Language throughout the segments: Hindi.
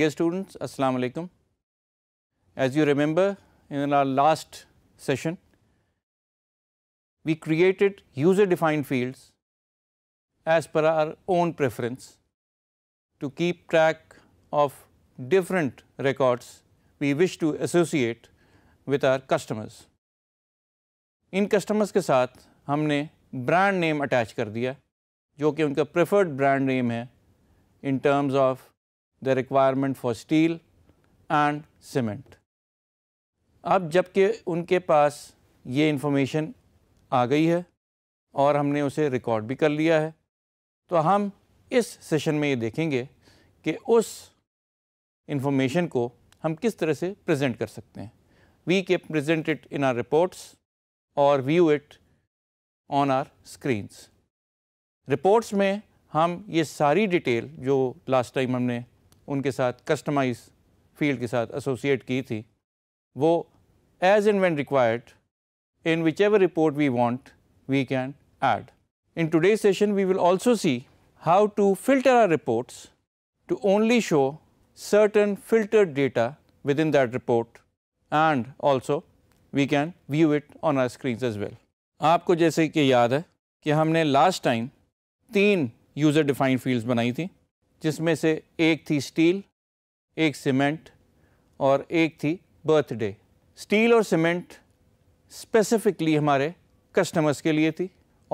Dear students, Assalamu alaikum. As you remember in our last session, we created user defined fields as per our own preference to keep track of different records we wish to associate with our customers. In customers ke saath, humne brand name attach kar diya, jo कि unka preferred brand name hai in terms of the requirement for steel and cement. अब जबकि उनके पास ये information आ गई है और हमने उसे रिकॉर्ड भी कर लिया है तो हम इस सेशन में ये देखेंगे कि उस information को हम किस तरह से present कर सकते हैं we can present it in our reports और view it on our screens. Reports में हम ये सारी डिटेल जो लास्ट टाइम हमने उनके साथ कस्टमाइज फील्ड के साथ एसोसिएट की थी वो as in when required in whichever report we want we can add in today session we will also see how to filter our report to only show certain filter data within that report and also we can view it on our screen as well आपको जैसे कि याद है कि हमने लास्ट टाइम तीन यूज़र डिफाइंड फील्ड बनाई थी जिसमें से एक थी स्टील एक सीमेंट और एक थी बर्थडे स्टील और सीमेंट स्पेसिफिकली हमारे कस्टमर्स के लिए थी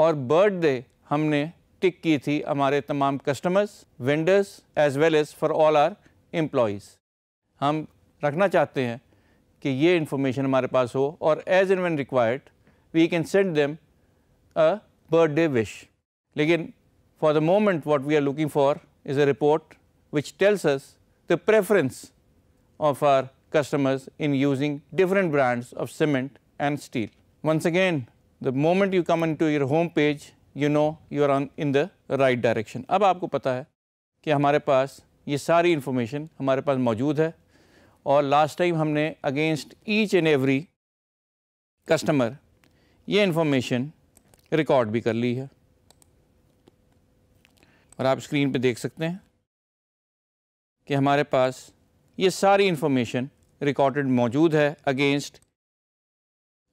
और बर्थडे हमने टिक की थी हमारे तमाम customers vendors as well as for all our employees हम रखना चाहते हैं कि ये इन्फॉर्मेशन हमारे पास हो और as and when required we can send them a birthday wish लेकिन for the moment what we are looking for is a report which tells us the preference of our customers in using different brands of cement and steel. Once again, the moment you come into your home page, you know you are on in the right direction. अब आपको पता है कि हमारे पास ये सारी इन्फॉर्मेशन हमारे पास मौजूद है और लास्ट टाइम हमने against each and every customer ये इन्फॉर्मेशन रिकॉर्ड भी कर ली है और आप स्क्रीन पे देख सकते हैं कि हमारे पास ये सारी इन्फॉर्मेशन रिकॉर्डेड मौजूद है against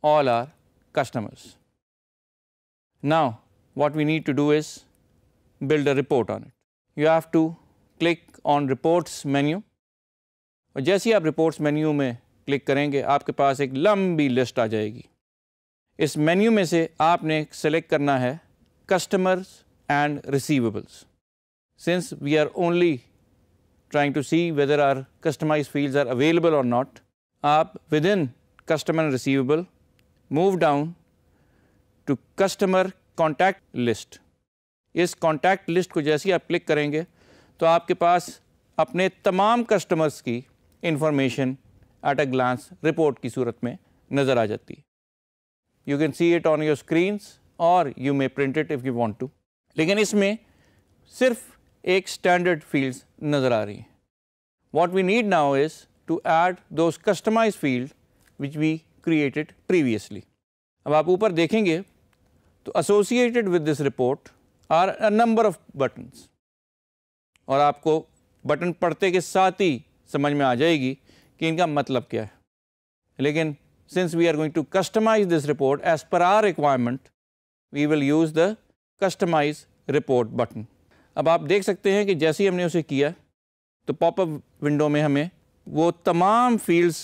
all our customers now what we need to do is build a report on it you have to click on reports menu और जैसे ही आप रिपोर्ट्स मेन्यू में क्लिक करेंगे आपके पास एक लंबी लिस्ट आ जाएगी इस मेन्यू में से आपने सेलेक्ट करना है customers and receivables since we are only trying to see whether our customized fields are available or not, आप within customer receivable move down to customer contact list. is contact list ko jaise hi aap click karenge to aapke paas apne tamam customers ki information at a glance report ki surat mein nazar aa jati you can see it on your screens or you may print it if you want to lekin isme sirf एक स्टैंडर्ड फील्ड्स नज़र आ रही हैं what we need now is to add those customize field which we created previously अब आप ऊपर देखेंगे तो associated with this report are a number of buttons और आपको बटन पढ़ते के साथ ही समझ में आ जाएगी कि इनका मतलब क्या है लेकिन since we are going to customize this report as per our requirement we will use the customize report button अब आप देख सकते हैं कि जैसे ही हमने उसे किया तो पॉपअप विंडो में हमें वो तमाम फील्ड्स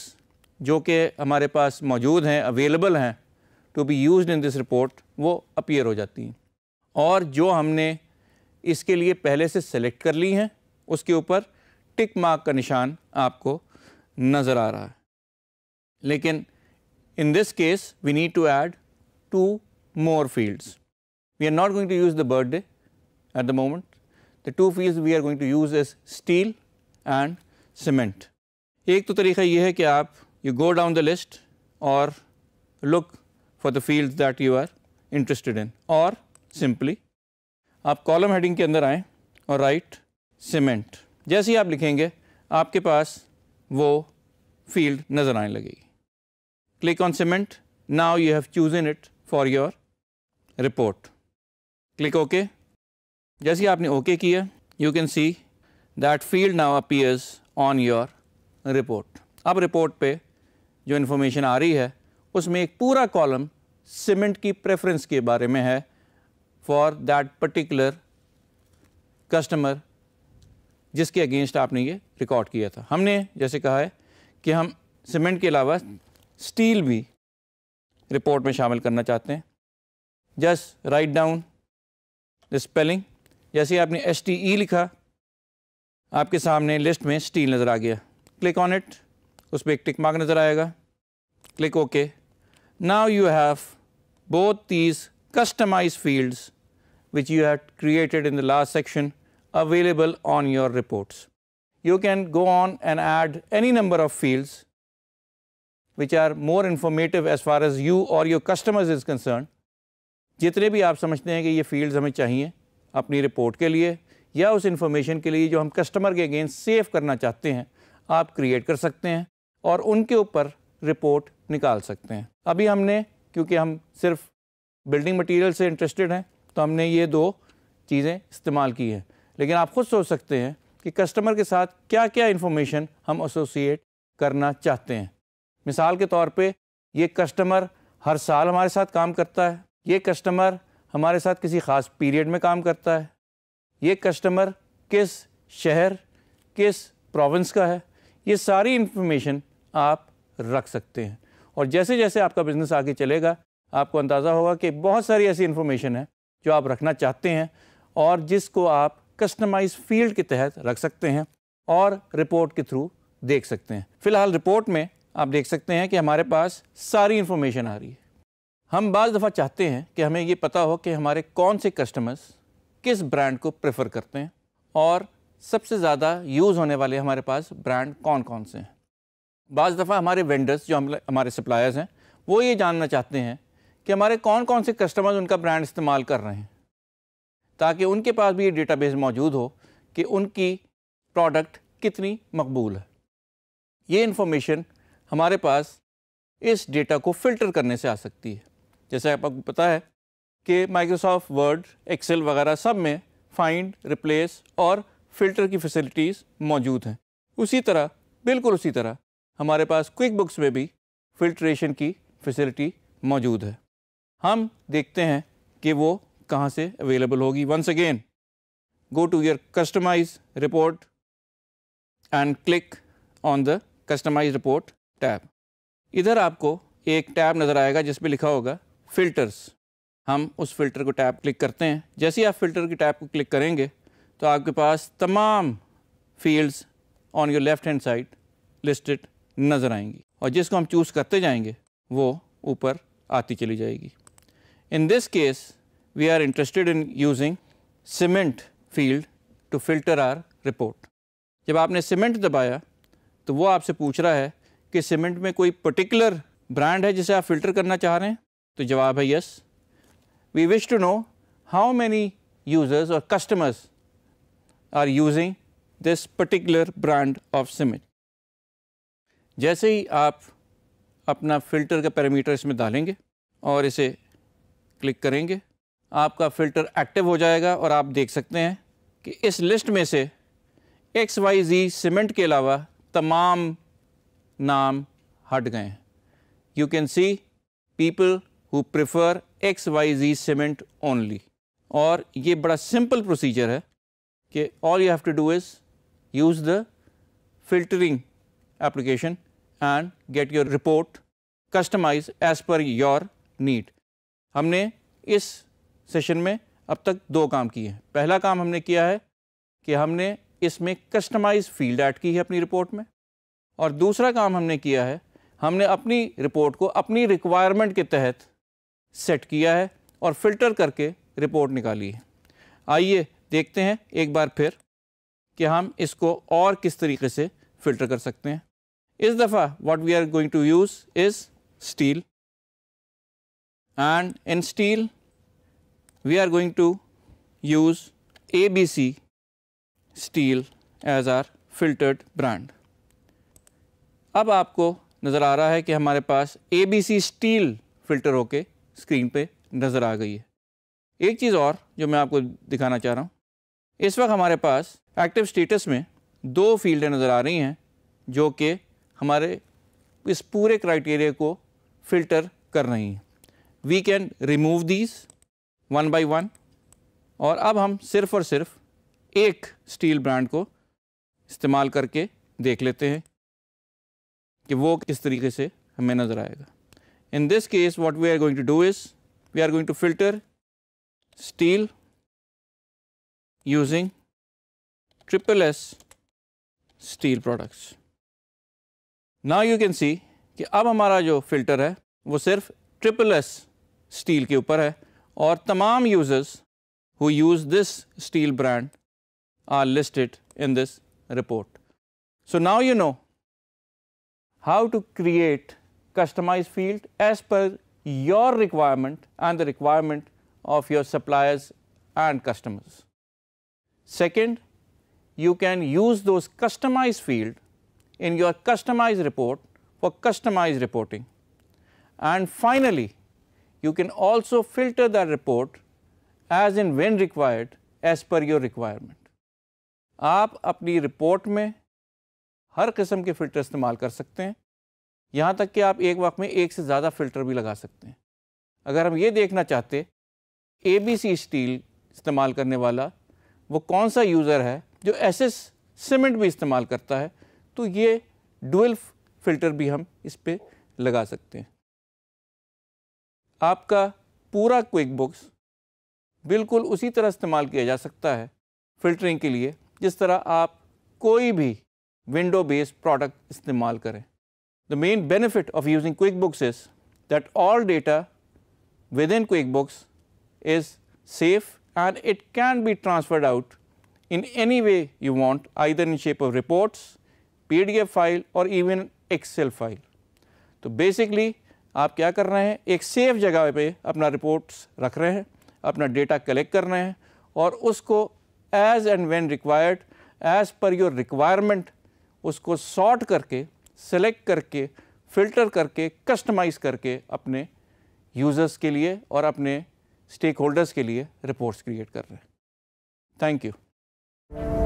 जो कि हमारे पास मौजूद हैं अवेलेबल हैं to be use in this report वो अपीयर हो जाती हैं और जो हमने इसके लिए पहले से सेलेक्ट कर ली हैं उसके ऊपर टिक मार्क का निशान आपको नज़र आ रहा है लेकिन in this case we need to add two more fields we are not going to use the birthday at the moment The two fields we are going to use is steel and cement. ek to tarika ye hai ki aap you go down the list or look for the fields that you are interested in or simply aap column heading ke andar aaye aur write cement. jaise hi aap likhenge aapke paas wo field nazar aane lagegi Click on cement. Now you have chosen it for your report. Click okay जैसे आपने ओके okay किया you can see that field now appears on your report अब रिपोर्ट पे जो इन्फॉर्मेशन आ रही है उसमें एक पूरा कॉलम सीमेंट की प्रेफरेंस के बारे में है फॉर दैट पर्टिकुलर कस्टमर जिसके अगेंस्ट आपने ये रिकॉर्ड किया था हमने जैसे कहा है कि हम सीमेंट के अलावा स्टील भी रिपोर्ट में शामिल करना चाहते हैं just write down the spelling जैसे आपने एस टी ई लिखा आपके सामने लिस्ट में स्टील नज़र आ गया क्लिक ऑन इट उस पर एक टिक मार्क नज़र आएगा click okay now you have both these customize fields which you have created in the last section available on your reports you can go on and add any number of fields which are more informative as far as you और योर कस्टमर्स इज कंसर्न जितने भी आप समझते हैं कि ये फील्ड्स हमें चाहिए अपनी रिपोर्ट के लिए या उस इंफॉर्मेशन के लिए जो हम कस्टमर के अगेंस्ट सेव करना चाहते हैं आप क्रिएट कर सकते हैं और उनके ऊपर रिपोर्ट निकाल सकते हैं अभी हमने क्योंकि हम सिर्फ बिल्डिंग मटेरियल से इंटरेस्टेड हैं तो हमने ये दो चीज़ें इस्तेमाल की हैं लेकिन आप खुद सोच सकते हैं कि कस्टमर के साथ क्या क्या इन्फॉर्मेशन हम एसोसिएट करना चाहते हैं मिसाल के तौर पे ये कस्टमर हर साल हमारे साथ काम करता है ये कस्टमर हमारे साथ किसी ख़ास पीरियड में काम करता है ये कस्टमर किस शहर किस प्रोविंस का है ये सारी इन्फॉर्मेशन आप रख सकते हैं और जैसे जैसे आपका बिज़नेस आगे चलेगा आपको अंदाज़ा होगा कि बहुत सारी ऐसी इन्फॉर्मेशन है जो आप रखना चाहते हैं और जिसको आप कस्टमाइज फील्ड के तहत रख सकते हैं और रिपोर्ट के थ्रू देख सकते हैं फ़िलहाल रिपोर्ट में आप देख सकते हैं कि हमारे पास सारी इन्फॉर्मेशन आ रही है हम बार दफ़ा चाहते हैं कि हमें ये पता हो कि हमारे कौन से कस्टमर्स किस ब्रांड को प्रेफर करते हैं और सबसे ज़्यादा यूज़ होने वाले हमारे पास ब्रांड कौन कौन से हैं बज़ दफ़ा हमारे वेंडर्स जो हम हमारे सप्लायर्स हैं वो ये जानना चाहते हैं कि हमारे कौन कौन से कस्टमर्स उनका ब्रांड इस्तेमाल कर रहे हैं ताकि उनके पास भी ये डेटा मौजूद हो कि उनकी प्रोडक्ट कितनी मकबूल है ये इन्फॉर्मेशन हमारे पास इस डेटा को फ़िल्टर करने से आ सकती है जैसे आपको पता है कि माइक्रोसॉफ्ट वर्ड एक्सेल वगैरह सब में फाइंड रिप्लेस और फिल्टर की फैसिलिटीज़ मौजूद हैं उसी तरह बिल्कुल उसी तरह हमारे पास क्विक बुक्स में भी फिल्ट्रेशन की फैसिलिटी मौजूद है हम देखते हैं कि वो कहाँ से अवेलेबल होगी once again go to your customize report and click on the customize report tab इधर आपको एक टैब नज़र आएगा जिस पर लिखा होगा फ़िल्टर्स हम उस फ़िल्टर को टैप क्लिक करते हैं जैसे ही आप फ़िल्टर की टैप को क्लिक करेंगे तो आपके पास तमाम fields on your left hand side listed नज़र आएंगी और जिसको हम चूज़ करते जाएंगे वो ऊपर आती चली जाएगी in this case we are interested in using cement field to filter our report जब आपने सीमेंट दबाया तो वो आपसे पूछ रहा है कि सीमेंट में कोई पर्टिकुलर ब्रांड है जिसे आप फिल्टर करना चाह रहे हैं तो जवाब है yes we wish to know how many users और customers are using this particular brand of cement जैसे ही आप अपना फ़िल्टर का पैरामीटर इसमें डालेंगे और इसे क्लिक करेंगे आपका फ़िल्टर एक्टिव हो जाएगा और आप देख सकते हैं कि इस लिस्ट में से एक्स वाई जी सीमेंट के अलावा तमाम नाम हट गए हैं you can see people who X Y G cement only और ये बड़ा सिंपल प्रोसीजर है कि all you have to do is use the filtering application and get your report customize as per your need हमने इस सेशन में अब तक दो काम किए हैं पहला काम हमने किया है कि हमने इसमें कस्टमाइज फील्ड ऐड की है अपनी रिपोर्ट में और दूसरा काम हमने किया है हमने अपनी रिपोर्ट को अपनी रिक्वायरमेंट के तहत सेट किया है और फ़िल्टर करके रिपोर्ट निकाली है आइए देखते हैं एक बार फिर कि हम इसको और किस तरीके से फ़िल्टर कर सकते हैं इस दफ़ा what we are going to use is steel and in steel we are going to use A B C steel as our filtered brand अब आपको नज़र आ रहा है कि हमारे पास A B C steel filter होके स्क्रीन पे नज़र आ गई है एक चीज़ और जो मैं आपको दिखाना चाह रहा हूँ इस वक्त हमारे पास एक्टिव स्टेटस में दो फील्डें नज़र आ रही हैं जो कि हमारे इस पूरे क्राइटेरिया को फ़िल्टर कर रही हैं we can remove these one by one और अब हम सिर्फ़ और सिर्फ एक स्टील ब्रांड को इस्तेमाल करके देख लेते हैं कि वो किस तरीके से हमें नज़र आएगा In this case what we are going to do is we are going to filter steel using triple S steel products. Now you can see कि अब हमारा जो फ़िल्टर है वो सिर्फ ट्रिपल एस स्टील के ऊपर है और तमाम users who use this steel brand are listed in this report so now you know how to create customized field as per your requirement and the requirement of your suppliers and customers. Second, you can use those customized field in your customized report for customized reporting. And finally, you can also filter the report as in when required as per your requirement. आप अपनी report में हर किस्म के filter इस्तेमाल कर सकते हैं यहाँ तक कि आप एक वक्त में एक से ज़्यादा फ़िल्टर भी लगा सकते हैं अगर हम ये देखना चाहते ए बी सी स्टील इस्तेमाल करने वाला वो कौन सा यूज़र है जो एस एस सीमेंट भी इस्तेमाल करता है तो ये डुअल फ़िल्टर भी हम इस पर लगा सकते हैं आपका पूरा क्विक बुक्स बिल्कुल उसी तरह इस्तेमाल किया जा सकता है फ़िल्टरिंग के लिए जिस तरह आप कोई भी विंडो बेस्ड प्रोडक्ट इस्तेमाल करें The main benefit of using QuickBooks is that all data within QuickBooks is safe and it can be transferred out in any way you want either in shape of reports, PDF file or even Excel file. So basically आप क्या कर रहे हैं एक सेफ जगह पे अपना रिपोर्ट्स रख रहे हैं अपना डेटा कलेक्ट कर रहे हैं और उसको as and when required as per your requirement उसको सॉर्ट करके सेलेक्ट करके फ़िल्टर करके कस्टमाइज़ करके अपने यूज़र्स के लिए और अपने स्टेक होल्डर्स के लिए रिपोर्ट्स क्रिएट कर रहे हैं थैंक यू